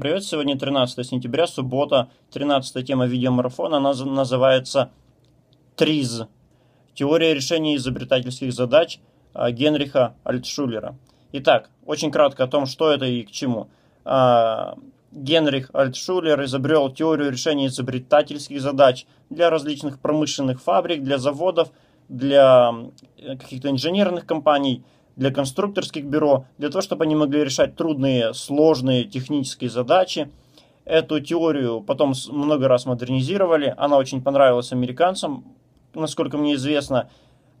Привет, сегодня 13 сентября, суббота, 13 тема видеомарафона, она называется ТРИЗ. Теория решения изобретательских задач а, Генриха Альтшулера. Итак, очень кратко о том, что это и к чему. А, Генрих Альтшулер изобрел теорию решения изобретательских задач для различных промышленных фабрик, для заводов, для каких-то инженерных компаний – для конструкторских бюро, для того, чтобы они могли решать трудные, сложные технические задачи. Эту теорию потом много раз модернизировали, она очень понравилась американцам. Насколько мне известно,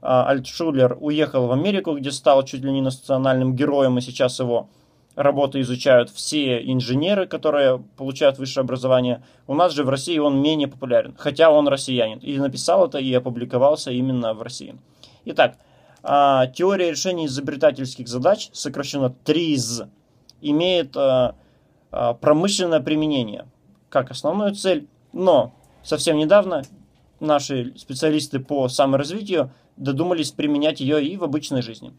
а, Альтшулер уехал в Америку, где стал чуть ли не национальным героем, и сейчас его работы изучают все инженеры, которые получают высшее образование. У нас же в России он менее популярен, хотя он россиянин. И написал это, и опубликовался именно в России. Итак, а, теория решения изобретательских задач, сокращенно ТРИЗ, имеет а, а, промышленное применение как основную цель, но совсем недавно наши специалисты по саморазвитию додумались применять ее и в обычной жизни.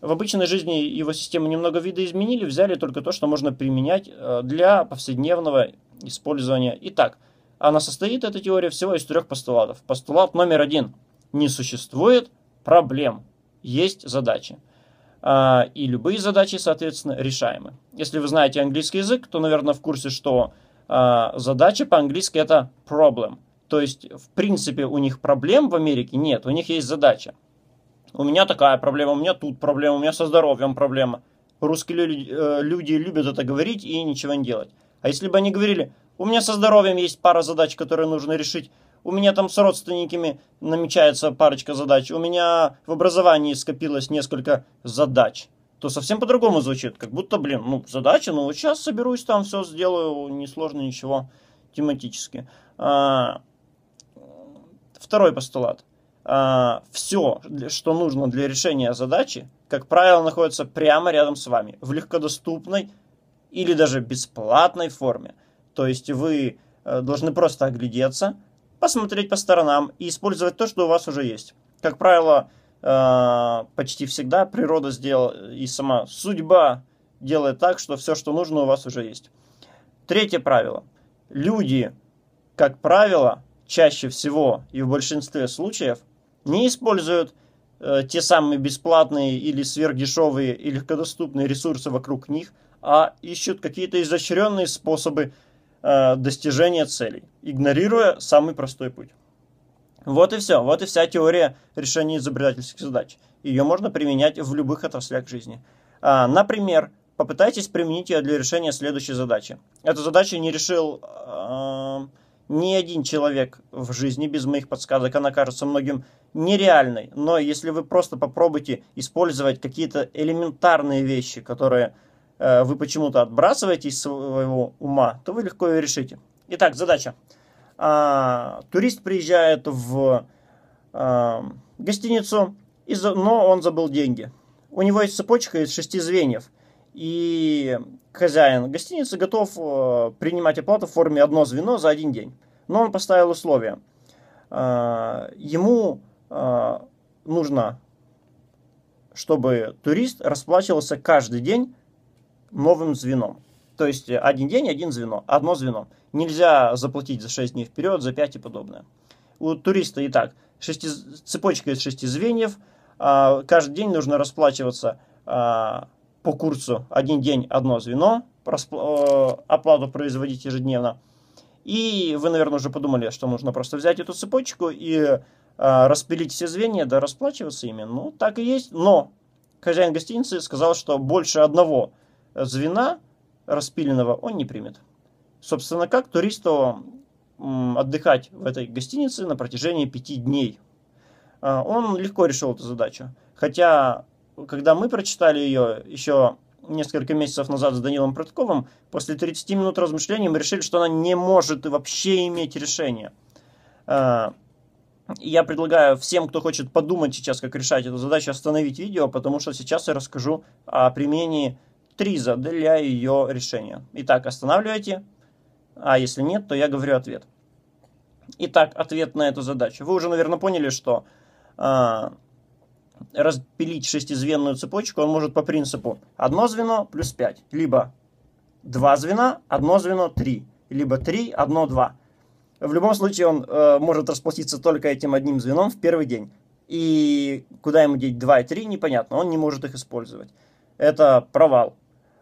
В обычной жизни его систему немного видоизменили, взяли только то, что можно применять для повседневного использования. Итак, она состоит, эта теория, всего из трех постулатов. Постулат номер один. Не существует проблем есть задачи. А, и любые задачи, соответственно, решаемы. Если вы знаете английский язык, то, наверное, в курсе, что а, задача по-английски это problem. То есть, в принципе, у них проблем в Америке нет, у них есть задача. У меня такая проблема, у меня тут проблема, у меня со здоровьем проблема. Русские э, люди любят это говорить и ничего не делать. А если бы они говорили, у меня со здоровьем есть пара задач, которые нужно решить, у меня там с родственниками намечается парочка задач, у меня в образовании скопилось несколько задач, то совсем по-другому звучит. Как будто, блин, ну, задача, ну, вот сейчас соберусь там, все сделаю, несложно ничего тематически. А, второй постулат. А, все, что нужно для решения задачи, как правило, находится прямо рядом с вами, в легкодоступной или даже бесплатной форме. То есть вы э, должны просто оглядеться, посмотреть по сторонам и использовать то, что у вас уже есть. Как правило, э, почти всегда природа сделала и сама судьба делает так, что все, что нужно, у вас уже есть. Третье правило. Люди, как правило, чаще всего и в большинстве случаев не используют э, те самые бесплатные или сверхдешевые или легкодоступные ресурсы вокруг них, а ищут какие-то изощренные способы Э, достижения целей, игнорируя самый простой путь. Вот и все, вот и вся теория решения изобретательских задач. Ее можно применять в любых отраслях жизни. А, например, попытайтесь применить ее для решения следующей задачи. Эту задачу не решил э, ни один человек в жизни без моих подсказок. Она кажется многим нереальной. Но если вы просто попробуйте использовать какие-то элементарные вещи, которые Э, вы почему-то отбрасываете из своего ума, то вы легко ее решите. Итак, задача. А, турист приезжает в а, гостиницу, но он забыл деньги. У него есть цепочка из шести звеньев. И хозяин гостиницы готов э, принимать оплату в форме одно звено за один день. Но он поставил условия. А, ему нужно, чтобы турист расплачивался каждый день новым звеном. То есть э, один день, один звено, одно звено. Нельзя заплатить за 6 дней вперед, за 5 и подобное. У туриста и так шести, цепочка из 6 звеньев. А, каждый день нужно расплачиваться а, по курсу. Один день одно звено, распла- э, оплату производить ежедневно. И вы, наверное, уже подумали, что нужно просто взять эту цепочку и а, распилить все звенья, да расплачиваться ими. Ну, так и есть. Но хозяин гостиницы сказал, что больше одного звена распиленного он не примет. Собственно, как туристу отдыхать в этой гостинице на протяжении пяти дней? А, он легко решил эту задачу. Хотя, когда мы прочитали ее еще несколько месяцев назад с Данилом Протковым после 30 минут размышлений мы решили, что она не может вообще иметь решение. А, я предлагаю всем, кто хочет подумать сейчас, как решать эту задачу, остановить видео, потому что сейчас я расскажу о применении триза для ее решения. Итак, останавливаете, а если нет, то я говорю ответ. Итак, ответ на эту задачу. Вы уже, наверное, поняли, что э, распилить шестизвенную цепочку он может по принципу одно звено плюс 5, либо два звена, одно звено 3, либо 3, одно 2. В любом случае он э, может расплатиться только этим одним звеном в первый день. И куда ему деть 2 и 3, непонятно, он не может их использовать. Это провал.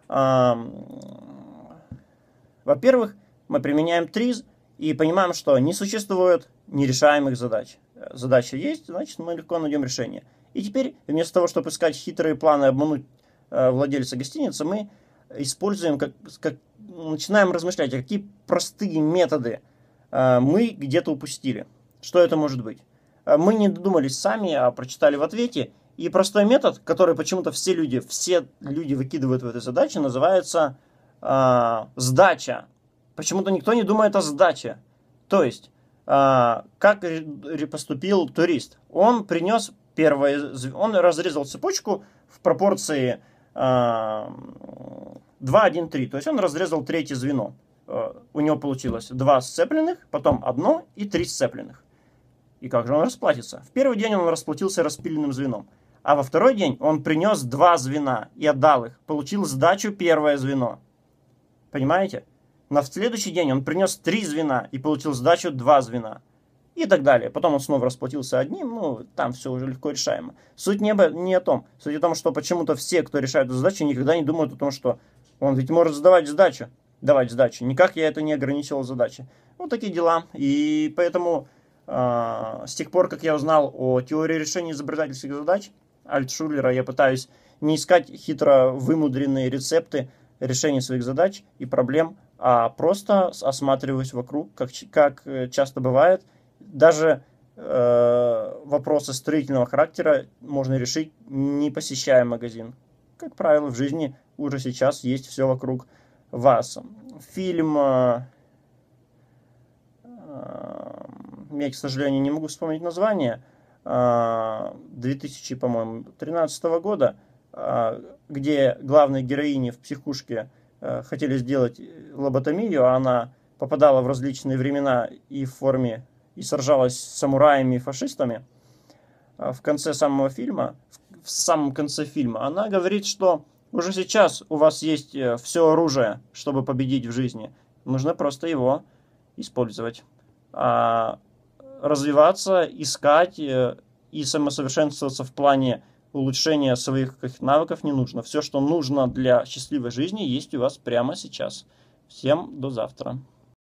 Во-первых, мы применяем триз и понимаем, что не существует нерешаемых задач. Задача есть, значит, мы легко найдем решение. И теперь, вместо того, чтобы искать хитрые планы обмануть э, владельца гостиницы, мы используем, как, как, начинаем размышлять, а какие простые методы э, мы где-то упустили. Что это может быть? Э, мы не додумались сами, а прочитали в ответе – и простой метод, который почему-то все люди, все люди выкидывают в этой задаче, называется э, сдача. Почему-то никто не думает о сдаче. То есть, э, как поступил турист? Он принес первое, он разрезал цепочку в пропорции э, 2, 1, 3. То есть он разрезал третье звено. Э, у него получилось два сцепленных, потом одно и три сцепленных. И как же он расплатится? В первый день он расплатился распиленным звеном – а во второй день он принес два звена и отдал их. Получил сдачу первое звено. Понимаете? На следующий день он принес три звена и получил сдачу два звена. И так далее. Потом он снова расплатился одним, ну, там все уже легко решаемо. Суть не, не о том. Суть о том, что почему-то все, кто решает эту задачу, никогда не думают о том, что он ведь может сдавать сдачу. Давать сдачу. Никак я это не ограничивал задачи. Вот такие дела. И поэтому а, с тех пор, как я узнал о теории решения изобретательских задач, альтшулера я пытаюсь не искать хитро вымудренные рецепты решения своих задач и проблем, а просто осматриваюсь вокруг, как, как э, часто бывает. Даже э, вопросы строительного характера можно решить, не посещая магазин. Как правило, в жизни уже сейчас есть все вокруг вас. Фильм... Э, э, я, к сожалению, не могу вспомнить название. 2000, а, по-моему, 13 года, а, где главной героине в психушке а, хотели сделать лоботомию, а она попадала в различные времена и в форме, и сражалась с самураями и фашистами, в конце самого фильма, в самом конце фильма, она говорит, что уже сейчас у вас есть э, все оружие, чтобы победить в жизни. Нужно просто его использовать. А развиваться, искать э, и самосовершенствоваться в плане улучшения своих навыков не нужно. Все, что нужно для счастливой жизни, есть у вас прямо сейчас. Всем до завтра.